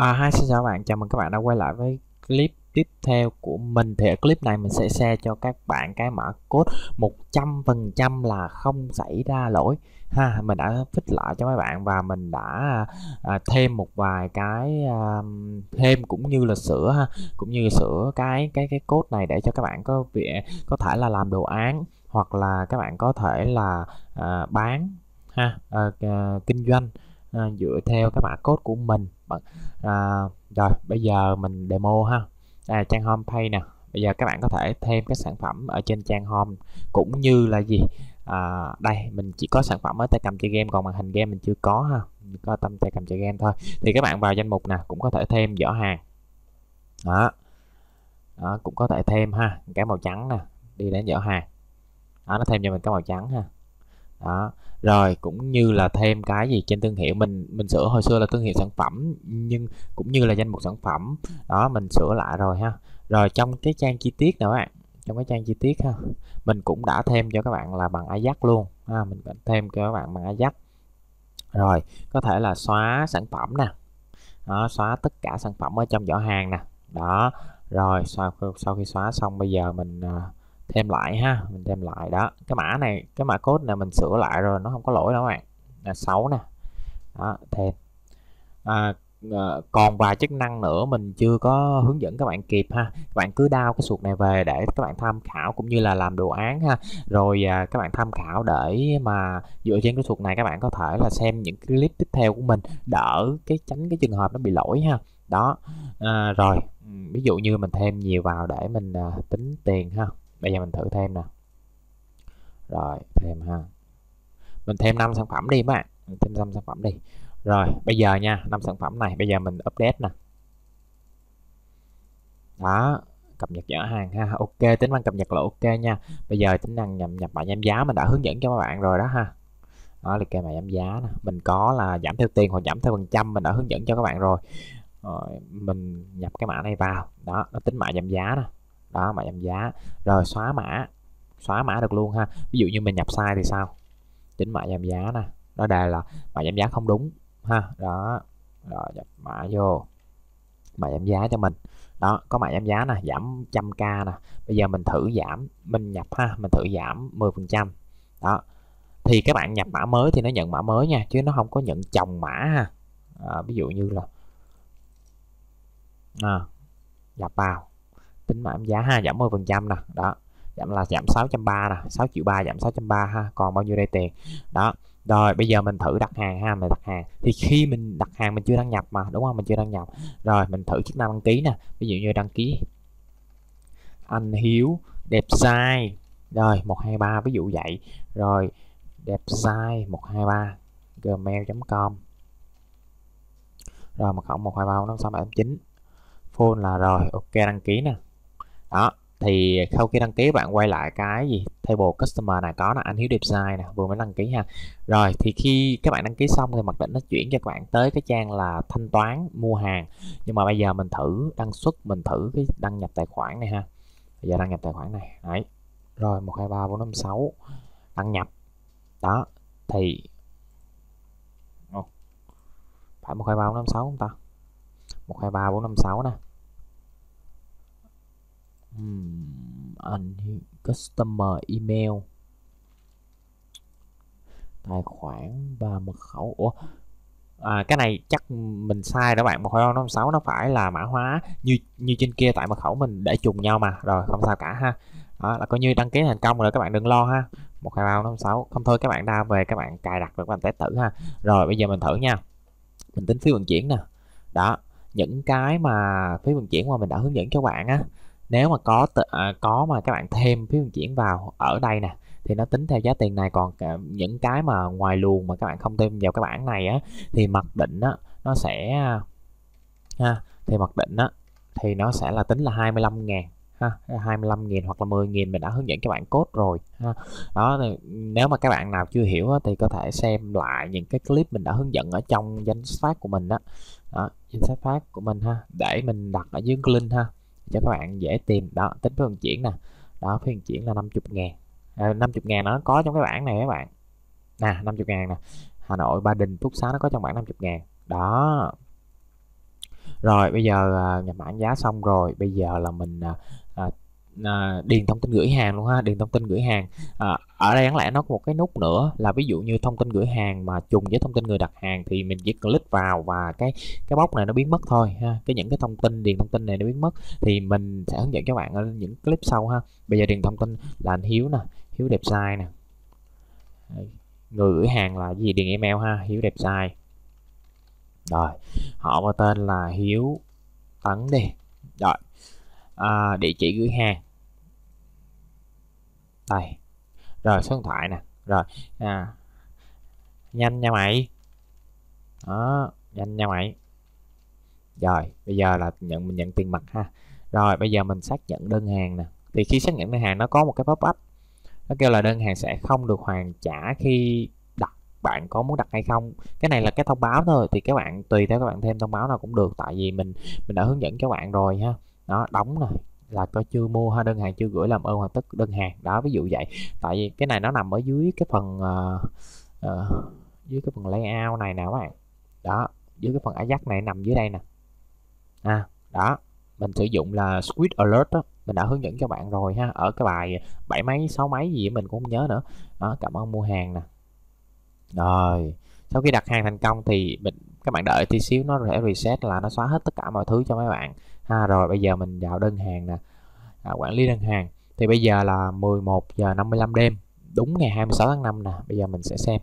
À, hi xin chào các bạn, chào mừng các bạn đã quay lại với clip tiếp theo của mình thì ở clip này mình sẽ share cho các bạn cái mã code 100% là không xảy ra lỗi ha mình đã fix lại cho mấy bạn và mình đã à, thêm một vài cái à, thêm cũng như là sửa ha cũng như sửa cái cái cái code này để cho các bạn có việc có thể là làm đồ án hoặc là các bạn có thể là à, bán ha à, à, kinh doanh à, dựa theo cái mã code của mình à, rồi bây giờ mình demo ha à, trang home page nè bây giờ các bạn có thể thêm các sản phẩm ở trên trang home cũng như là gì à, đây mình chỉ có sản phẩm ở tay cầm chơi game còn màn hình game mình chưa có ha có tâm tay cầm chơi game thôi thì các bạn vào danh mục nè cũng có thể thêm giỏ hàng đó. đó cũng có thể thêm ha cái màu trắng nè đi đến giỏ hàng đó, nó thêm cho mình cái màu trắng ha đó rồi cũng như là thêm cái gì trên thương hiệu mình mình sửa hồi xưa là thương hiệu sản phẩm nhưng cũng như là danh mục sản phẩm đó mình sửa lại rồi ha rồi trong cái trang chi tiết các bạn trong cái trang chi tiết ha mình cũng đã thêm cho các bạn là bằng Ajax luôn ha mình đã thêm cho các bạn bằng Ajax rồi có thể là xóa sản phẩm nè đó, xóa tất cả sản phẩm ở trong giỏ hàng nè đó rồi sau sau khi xóa xong bây giờ mình uh, thêm lại ha mình thêm lại đó cái mã này cái mã code này mình sửa lại rồi nó không có lỗi đâu các bạn là 6 nè đó thêm à, à, còn vài chức năng nữa mình chưa có hướng dẫn các bạn kịp ha các bạn cứ đao cái suột này về để các bạn tham khảo cũng như là làm đồ án ha rồi à, các bạn tham khảo để mà dựa trên cái suột này các bạn có thể là xem những clip tiếp theo của mình đỡ cái tránh cái trường hợp nó bị lỗi ha đó à, rồi ví dụ như mình thêm nhiều vào để mình à, tính tiền ha bây giờ mình thử thêm nè rồi thêm ha mình thêm 5 sản phẩm đi các bạn mình thêm 5 sản phẩm đi rồi bây giờ nha 5 sản phẩm này bây giờ mình update nè đó cập nhật giỏ hàng ha ok tính năng cập nhật là ok nha bây giờ tính năng nhập nhập mã giảm giá mình đã hướng dẫn cho các bạn rồi đó ha đó là kê mã giảm giá nè mình có là giảm theo tiền hoặc giảm theo phần trăm mình đã hướng dẫn cho các bạn rồi, rồi mình nhập cái mã này vào đó nó tính mã giảm giá nè đó mà giảm giá rồi xóa mã xóa mã được luôn ha ví dụ như mình nhập sai thì sao tính mã giảm giá nè đó đề là mã giảm giá không đúng ha đó rồi nhập mã vô mã giảm giá cho mình đó có mã giảm giá nè giảm trăm k nè bây giờ mình thử giảm mình nhập ha mình thử giảm 10 phần trăm đó thì các bạn nhập mã mới thì nó nhận mã mới nha chứ nó không có nhận chồng mã ha à, ví dụ như là à, nhập vào tính mã giá ha giảm 10 phần trăm nè đó giảm là giảm 630 nè 6 triệu 3 giảm 630 ha còn bao nhiêu đây tiền đó rồi bây giờ mình thử đặt hàng ha mình đặt hàng thì khi mình đặt hàng mình chưa đăng nhập mà đúng không mình chưa đăng nhập rồi mình thử chức năng đăng ký nè ví dụ như đăng ký anh Hiếu đẹp sai rồi 123 ví dụ vậy rồi đẹp sai 123 gmail.com rồi mật khẩu 123 567 9 phone là rồi ok đăng ký nè thì sau khi đăng ký bạn quay lại cái gì table customer này có là anh hiếu design nè vừa mới đăng ký ha rồi thì khi các bạn đăng ký xong thì mặc định nó chuyển cho các bạn tới cái trang là thanh toán mua hàng nhưng mà bây giờ mình thử đăng xuất mình thử cái đăng nhập tài khoản này ha bây giờ đăng nhập tài khoản này đấy rồi một hai ba bốn năm sáu đăng nhập đó thì Ồ. phải một hai ba bốn năm sáu không ta một hai ba bốn năm sáu nè and customer email tài khoản và mật khẩu Ủa? À, cái này chắc mình sai đó bạn một hai năm sáu nó phải là mã hóa như như trên kia tại mật khẩu mình để trùng nhau mà rồi không sao cả ha đó là coi như đăng ký thành công rồi các bạn đừng lo ha một hai ba năm sáu không thôi các bạn ra về các bạn cài đặt rồi các bạn test thử ha rồi bây giờ mình thử nha mình tính phí vận chuyển nè đó những cái mà phí vận chuyển mà mình đã hướng dẫn cho bạn á nếu mà có t- à, có mà các bạn thêm phí vận chuyển vào ở đây nè thì nó tính theo giá tiền này còn à, những cái mà ngoài luồng mà các bạn không thêm vào cái bảng này á thì mặc định á nó sẽ à, ha thì mặc định á thì nó sẽ là tính là 25 ngàn ha 25 ngàn hoặc là 10 ngàn mình đã hướng dẫn các bạn cốt rồi ha đó nếu mà các bạn nào chưa hiểu á, thì có thể xem lại những cái clip mình đã hướng dẫn ở trong danh sách phát của mình đó, đó danh sách phát của mình ha để mình đặt ở dưới link ha cho các bạn dễ tìm đó tính phí vận chuyển nè đó phí vận chuyển là 50 ngàn à, 50 ngàn nó có trong cái bảng này các bạn nè 50 ngàn nè Hà Nội Ba Đình Phúc Xá nó có trong bảng 50 ngàn đó rồi bây giờ à, nhập mã giá xong rồi bây giờ là mình à, à à, điền thông tin gửi hàng luôn ha điền thông tin gửi hàng à, ở đây đáng lẽ nó có một cái nút nữa là ví dụ như thông tin gửi hàng mà trùng với thông tin người đặt hàng thì mình chỉ click vào và cái cái box này nó biến mất thôi ha cái những cái thông tin điền thông tin này nó biến mất thì mình sẽ hướng dẫn các bạn ở những clip sau ha bây giờ điền thông tin là anh hiếu nè hiếu đẹp sai nè người gửi hàng là gì điền email ha hiếu đẹp sai rồi họ và tên là hiếu tấn đi rồi à, địa chỉ gửi hàng đây rồi số điện thoại nè rồi à, nhanh nha mày đó nhanh nha mày rồi bây giờ là nhận mình nhận tiền mặt ha rồi bây giờ mình xác nhận đơn hàng nè thì khi xác nhận đơn hàng nó có một cái pop up nó kêu là đơn hàng sẽ không được hoàn trả khi đặt bạn có muốn đặt hay không cái này là cái thông báo thôi thì các bạn tùy theo các bạn thêm thông báo nào cũng được tại vì mình mình đã hướng dẫn các bạn rồi ha đó đóng rồi là tôi chưa mua ha đơn hàng chưa gửi làm ơn hoàn tất đơn hàng đó ví dụ vậy tại vì cái này nó nằm ở dưới cái phần uh, uh, dưới cái phần layout này nào các bạn đó dưới cái phần giác này nằm dưới đây nè à đó mình sử dụng là squid alert đó. mình đã hướng dẫn cho bạn rồi ha ở cái bài bảy mấy sáu mấy gì mình cũng không nhớ nữa đó cảm ơn mua hàng nè rồi sau khi đặt hàng thành công thì mình các bạn đợi tí xíu nó sẽ reset là nó xóa hết tất cả mọi thứ cho mấy bạn ha à, rồi bây giờ mình vào đơn hàng nè à, quản lý đơn hàng thì bây giờ là 11 giờ 55 đêm đúng ngày 26 tháng 5 nè bây giờ mình sẽ xem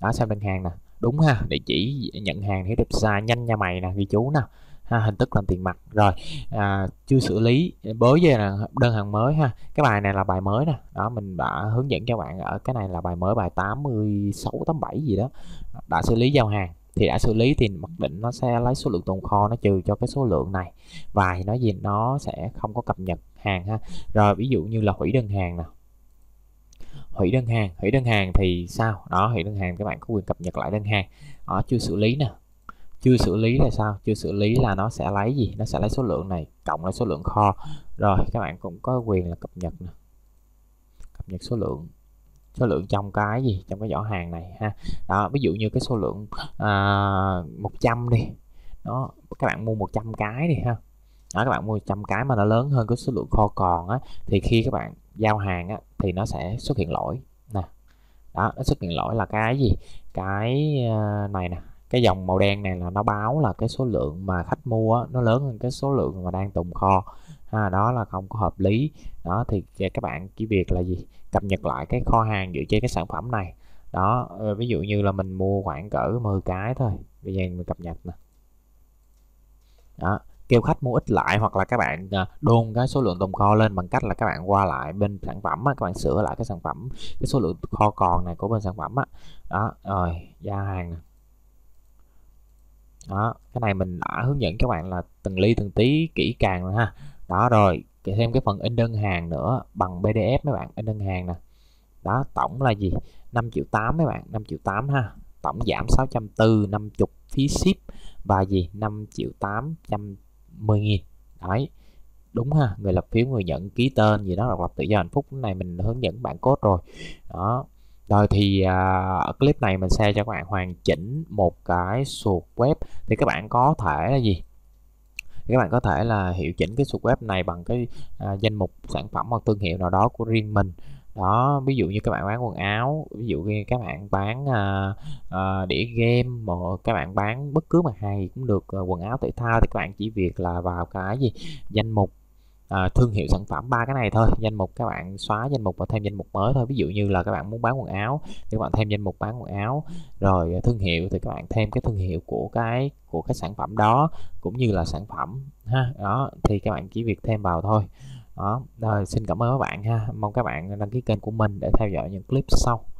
đó xem đơn hàng nè đúng ha địa chỉ nhận hàng thì ra nhanh nha mày nè ghi chú nè ha hình thức làm tiền mặt rồi à, chưa xử lý bới về là đơn hàng mới ha cái bài này là bài mới nè đó mình đã hướng dẫn cho bạn ở cái này là bài mới bài 86 87 gì đó đã xử lý giao hàng thì đã xử lý thì mặc định nó sẽ lấy số lượng tồn kho nó trừ cho cái số lượng này và thì nói gì nó sẽ không có cập nhật hàng ha rồi ví dụ như là hủy đơn hàng nào hủy đơn hàng hủy đơn hàng thì sao đó hủy đơn hàng các bạn có quyền cập nhật lại đơn hàng ở chưa xử lý nè chưa xử lý là sao chưa xử lý là nó sẽ lấy gì nó sẽ lấy số lượng này cộng lại số lượng kho rồi các bạn cũng có quyền là cập nhật nè cập nhật số lượng số lượng trong cái gì trong cái giỏ hàng này ha đó ví dụ như cái số lượng uh, à, 100 đi đó các bạn mua 100 cái đi ha đó các bạn mua 100 cái mà nó lớn hơn cái số lượng kho còn á thì khi các bạn giao hàng á thì nó sẽ xuất hiện lỗi nè đó nó xuất hiện lỗi là cái gì cái à, này nè cái dòng màu đen này là nó báo là cái số lượng mà khách mua nó lớn hơn cái số lượng mà đang tồn kho ha, đó là không có hợp lý đó thì các bạn chỉ việc là gì cập nhật lại cái kho hàng dựa trên cái sản phẩm này đó ờ, ví dụ như là mình mua khoảng cỡ 10 cái thôi bây giờ mình cập nhật nè đó kêu khách mua ít lại hoặc là các bạn à, đôn cái số lượng tồn kho lên bằng cách là các bạn qua lại bên sản phẩm á, các bạn sửa lại cái sản phẩm cái số lượng kho còn này của bên sản phẩm á đó rồi gia hàng này đó cái này mình đã hướng dẫn các bạn là từng ly từng tí kỹ càng rồi ha đó rồi thêm cái phần in đơn hàng nữa bằng PDF mấy bạn in đơn hàng nè đó tổng là gì 5 triệu 8 mấy bạn 5 triệu 8 ha tổng giảm 640 50 phí ship và gì 5 triệu 810 nghìn đấy đúng ha người lập phiếu người nhận ký tên gì đó là lập tự do hạnh phúc này mình hướng dẫn bạn cốt rồi đó rồi thì uh, ở clip này mình sẽ cho các bạn hoàn chỉnh một cái sụt web thì các bạn có thể là gì? các bạn có thể là hiệu chỉnh cái sụt web này bằng cái uh, danh mục sản phẩm hoặc thương hiệu nào đó của riêng mình. Đó, ví dụ như các bạn bán quần áo, ví dụ như các bạn bán uh, uh, đĩa game, mà các bạn bán bất cứ mặt hàng gì cũng được uh, quần áo thể thao thì các bạn chỉ việc là vào cái gì danh mục à, thương hiệu sản phẩm ba cái này thôi danh mục các bạn xóa danh mục và thêm danh mục mới thôi ví dụ như là các bạn muốn bán quần áo thì các bạn thêm danh mục bán quần áo rồi à, thương hiệu thì các bạn thêm cái thương hiệu của cái của cái sản phẩm đó cũng như là sản phẩm ha đó thì các bạn chỉ việc thêm vào thôi đó rồi xin cảm ơn các bạn ha mong các bạn đăng ký kênh của mình để theo dõi những clip sau